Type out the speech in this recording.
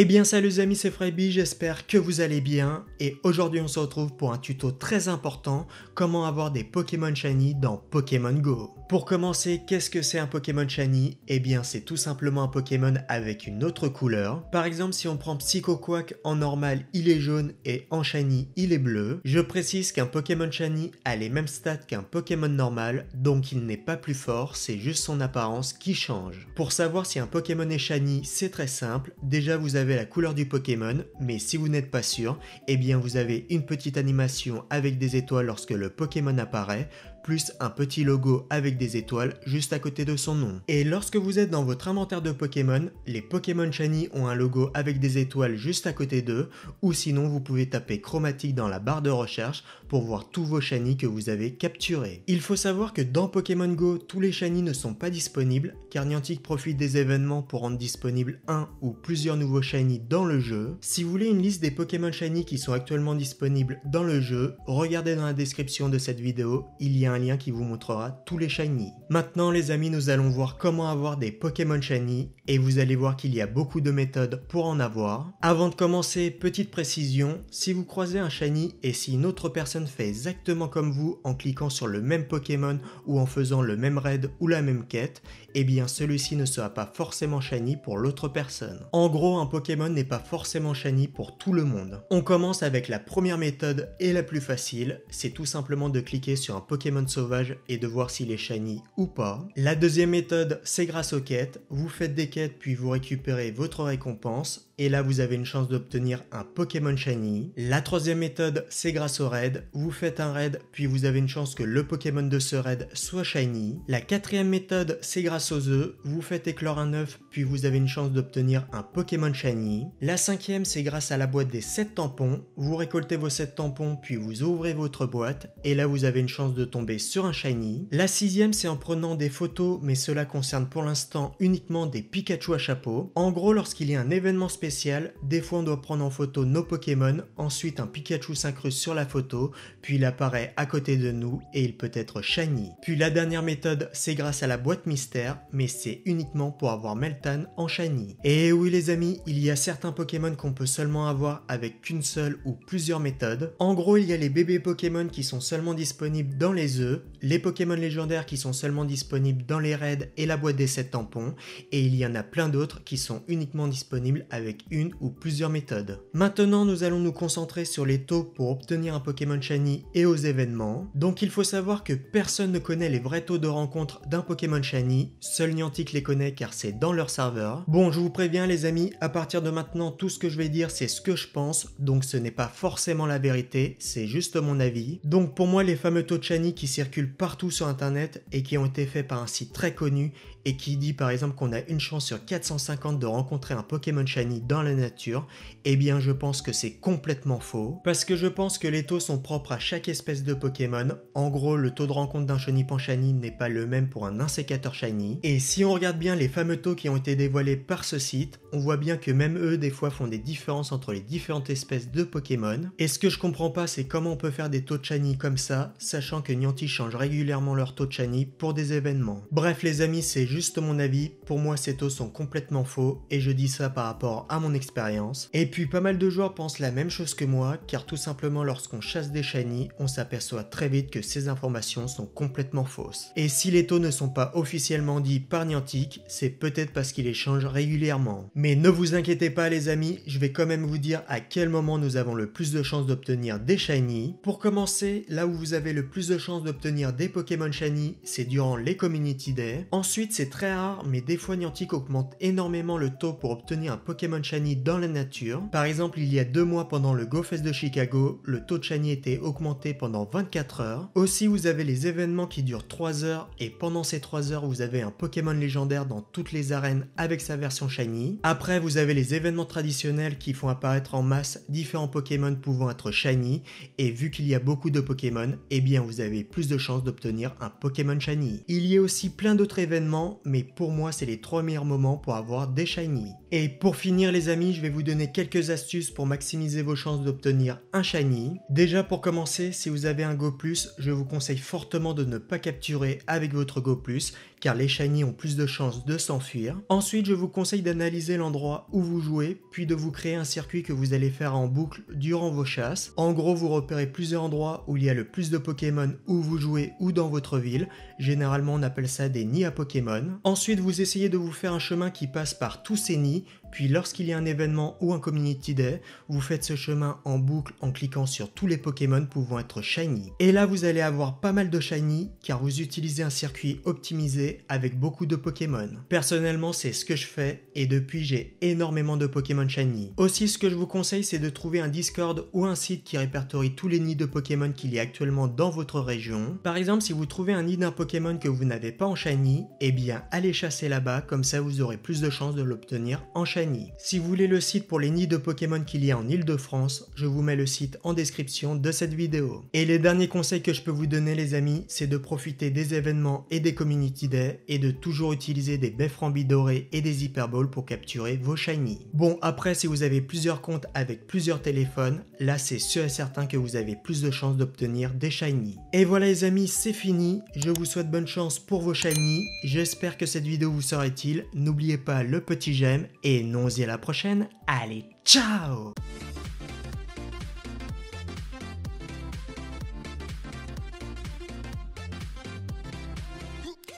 Eh bien salut les amis, c'est Freiby, j'espère que vous allez bien et aujourd'hui on se retrouve pour un tuto très important, comment avoir des Pokémon Shiny dans Pokémon Go. Pour commencer, qu'est-ce que c'est un Pokémon Shiny Eh bien c'est tout simplement un Pokémon avec une autre couleur. Par exemple si on prend Psychoquack en normal il est jaune et en Shiny il est bleu. Je précise qu'un Pokémon Shiny a les mêmes stats qu'un Pokémon normal, donc il n'est pas plus fort, c'est juste son apparence qui change. Pour savoir si un Pokémon est Shiny, c'est très simple, déjà vous avez la couleur du Pokémon, mais si vous n'êtes pas sûr, eh bien vous avez une petite animation avec des étoiles lorsque le Pokémon apparaît, plus un petit logo avec des étoiles juste à côté de son nom. Et lorsque vous êtes dans votre inventaire de Pokémon, les Pokémon Shiny ont un logo avec des étoiles juste à côté d'eux, ou sinon vous pouvez taper chromatique dans la barre de recherche pour voir tous vos Shiny que vous avez capturés. Il faut savoir que dans Pokémon Go, tous les Shiny ne sont pas disponibles, car Niantic profite des événements pour rendre disponible un ou plusieurs nouveaux Shiny dans le jeu. Si vous voulez une liste des Pokémon Shiny qui sont actuellement disponibles dans le jeu, regardez dans la description de cette vidéo, il y a un lien qui vous montrera tous les Shiny. Maintenant les amis, nous allons voir comment avoir des Pokémon Shiny et vous allez voir qu'il y a beaucoup de méthodes pour en avoir. Avant de commencer, petite précision, si vous croisez un Shiny et si une autre personne fait exactement comme vous en cliquant sur le même Pokémon ou en faisant le même raid ou la même quête, eh bien celui-ci ne sera pas forcément Shiny pour l'autre personne. En gros, un Pokémon Pokémon n'est pas forcément shiny pour tout le monde. On commence avec la première méthode et la plus facile, c'est tout simplement de cliquer sur un Pokémon sauvage et de voir s'il est shiny ou pas. La deuxième méthode, c'est grâce aux quêtes, vous faites des quêtes puis vous récupérez votre récompense, et là vous avez une chance d'obtenir un Pokémon Shiny. La troisième méthode, c'est grâce au raid. Vous faites un raid, puis vous avez une chance que le Pokémon de ce raid soit Shiny. La quatrième méthode, c'est grâce aux œufs. Vous faites éclore un œuf, puis vous avez une chance d'obtenir un Pokémon Shiny. La cinquième, c'est grâce à la boîte des 7 tampons. Vous récoltez vos 7 tampons, puis vous ouvrez votre boîte, et là vous avez une chance de tomber sur un Shiny. La sixième, c'est en prenant des photos, mais cela concerne pour l'instant uniquement des Pikachu à chapeau. En gros, lorsqu'il y a un événement spécial, des fois on doit prendre en photo nos Pokémon, ensuite un Pikachu s'incruste sur la photo, puis il apparaît à côté de nous et il peut être shiny. Puis la dernière méthode, c'est grâce à la boîte mystère, mais c'est uniquement pour avoir Meltan en shiny. Et oui les amis, il y a certains Pokémon qu'on peut seulement avoir avec qu'une seule ou plusieurs méthodes. En gros, il y a les bébés Pokémon qui sont seulement disponibles dans les œufs, les Pokémon légendaires qui sont seulement disponibles dans les raids et la boîte des 7 tampons, et il y en a plein d'autres qui sont uniquement disponibles avec une ou plusieurs méthodes. Maintenant, nous allons nous concentrer sur les taux pour obtenir un Pokémon Shiny et aux événements. Donc il faut savoir que personne ne connaît les vrais taux de rencontre d'un Pokémon Shiny, seul Niantic les connaît car c'est dans leur serveur. Bon, je vous préviens les amis, à partir de maintenant, tout ce que je vais dire, c'est ce que je pense, donc ce n'est pas forcément la vérité, c'est juste mon avis. Donc pour moi, les fameux taux de Shiny qui circulent partout sur Internet et qui ont été faits par un site très connu, et qui dit par exemple qu'on a une chance sur 450 de rencontrer un Pokémon Shiny dans la nature, eh bien je pense que c'est complètement faux, parce que je pense que les taux sont propres à chaque espèce de Pokémon. En gros, le taux de rencontre d'un Chenipan Shiny n'est pas le même pour un insécateur Shiny. Et si on regarde bien les fameux taux qui ont été dévoilés par ce site, on voit bien que même eux des fois font des différences entre les différentes espèces de Pokémon. Et ce que je comprends pas, c'est comment on peut faire des taux de Shiny comme ça, sachant que Niantic change régulièrement leurs taux de Shiny pour des événements. Bref les amis, c'est juste juste mon avis, pour moi ces taux sont complètement faux et je dis ça par rapport à mon expérience. Et puis pas mal de joueurs pensent la même chose que moi car tout simplement lorsqu'on chasse des shiny, on s'aperçoit très vite que ces informations sont complètement fausses. Et si les taux ne sont pas officiellement dits par Niantic, c'est peut-être parce qu'ils les changent régulièrement. Mais ne vous inquiétez pas les amis, je vais quand même vous dire à quel moment nous avons le plus de chances d'obtenir des shiny. Pour commencer, là où vous avez le plus de chances d'obtenir des Pokémon shiny, c'est durant les Community Day. Ensuite, c'est très rare, mais des fois Niantic augmente énormément le taux pour obtenir un Pokémon Shiny dans la nature. Par exemple, il y a deux mois pendant le GoFest de Chicago, le taux de Shiny était augmenté pendant 24 heures. Aussi, vous avez les événements qui durent 3 heures, et pendant ces 3 heures, vous avez un Pokémon légendaire dans toutes les arènes avec sa version Shiny. Après, vous avez les événements traditionnels qui font apparaître en masse différents Pokémon pouvant être Shiny, et vu qu'il y a beaucoup de Pokémon, eh bien vous avez plus de chances d'obtenir un Pokémon Shiny. Il y a aussi plein d'autres événements mais pour moi c'est les trois meilleurs moments pour avoir des shiny. Et pour finir les amis, je vais vous donner quelques astuces pour maximiser vos chances d'obtenir un shiny. Déjà pour commencer, si vous avez un Go+, je vous conseille fortement de ne pas capturer avec votre Go+, car les shiny ont plus de chances de s'enfuir. Ensuite, je vous conseille d'analyser l'endroit où vous jouez, puis de vous créer un circuit que vous allez faire en boucle durant vos chasses. En gros, vous repérez plusieurs endroits où il y a le plus de Pokémon où vous jouez ou dans votre ville. Généralement, on appelle ça des nids à Pokémon. Ensuite, vous essayez de vous faire un chemin qui passe par tous ces nids puis lorsqu'il y a un événement ou un community day, vous faites ce chemin en boucle en cliquant sur tous les Pokémon pouvant être shiny. Et là vous allez avoir pas mal de shiny car vous utilisez un circuit optimisé avec beaucoup de Pokémon. Personnellement c'est ce que je fais et depuis j'ai énormément de Pokémon shiny. Aussi ce que je vous conseille c'est de trouver un Discord ou un site qui répertorie tous les nids de Pokémon qu'il y a actuellement dans votre région. Par exemple si vous trouvez un nid d'un Pokémon que vous n'avez pas en shiny, eh bien allez chasser là-bas comme ça vous aurez plus de chances de l'obtenir en shiny. Si vous voulez le site pour les nids de Pokémon qu'il y a en Ile-de-France, je vous mets le site en description de cette vidéo. Et les derniers conseils que je peux vous donner les amis, c'est de profiter des événements et des community days et de toujours utiliser des befframbis dorés et des hyperballs pour capturer vos shiny. Bon après si vous avez plusieurs comptes avec plusieurs téléphones, là c'est sûr et certain que vous avez plus de chances d'obtenir des shiny. Et voilà les amis, c'est fini. Je vous souhaite bonne chance pour vos shiny. J'espère que cette vidéo vous sera utile. N'oubliez pas le petit j'aime et non-y à la prochaine. Allez, ciao